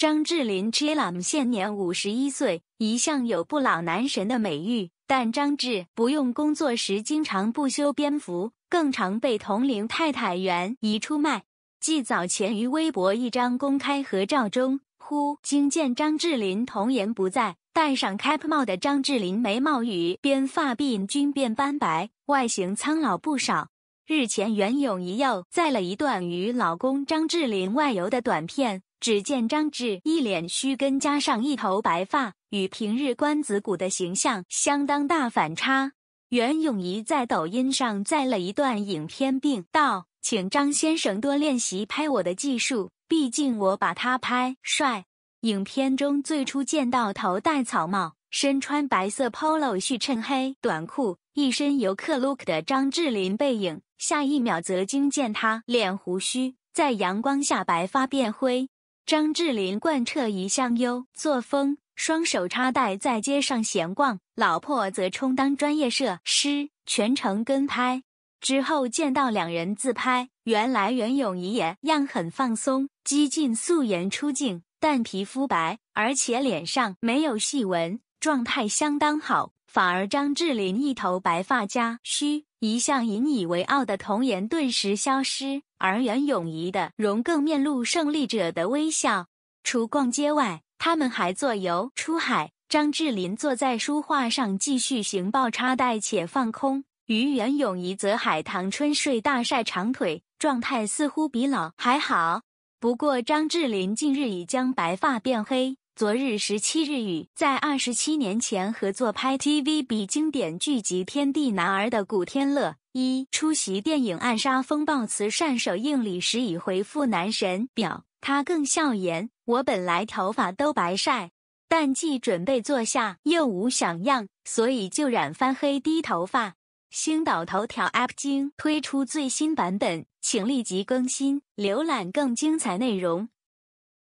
张智霖 h i l l a m 现年五十一岁，一向有不老男神的美誉，但张智不用工作时经常不修边幅，更常被同龄太太袁怡出卖。继早前于微博一张公开合照中，忽惊见张智霖童颜不在，戴上 Cap 帽的张智霖眉毛与边发鬓均变斑白，外形苍老不少。日前袁咏仪又载了一段与老公张智霖外游的短片。只见张志一脸须根，加上一头白发，与平日关子谷的形象相当大反差。袁咏仪在抖音上载了一段影片，并道：“请张先生多练习拍我的技术，毕竟我把他拍帅。”影片中最初见到头戴草帽、身穿白色 polo 恤、衬黑短裤、一身游客 look 的张智霖背影，下一秒则惊见他脸胡须在阳光下白发变灰。张智霖贯彻一向优作风，双手插袋在街上闲逛，老婆则充当专业摄影师全程跟拍。之后见到两人自拍，原来袁咏仪也样很放松，激进素颜出镜，但皮肤白，而且脸上没有细纹，状态相当好。反而张智霖一头白发加须，一向引以为傲的童颜顿时消失，而袁咏仪的容更面露胜利者的微笑。除逛街外，他们还坐游出海。张智霖坐在书画上继续行抱插袋且放空，与袁咏仪则海棠春睡大晒长腿，状态似乎比老还好。不过张智霖近日已将白发变黑。昨日十七日雨，在二十七年前合作拍 TVB 经典剧集《天地男儿》的古天乐，一出席电影《暗杀风暴》慈善首映礼时，已回复男神表。他更笑言：“我本来头发都白晒，但既准备坐下又无想样，所以就染翻黑低头发。”星岛头条 App 精推出最新版本，请立即更新，浏览更精彩内容。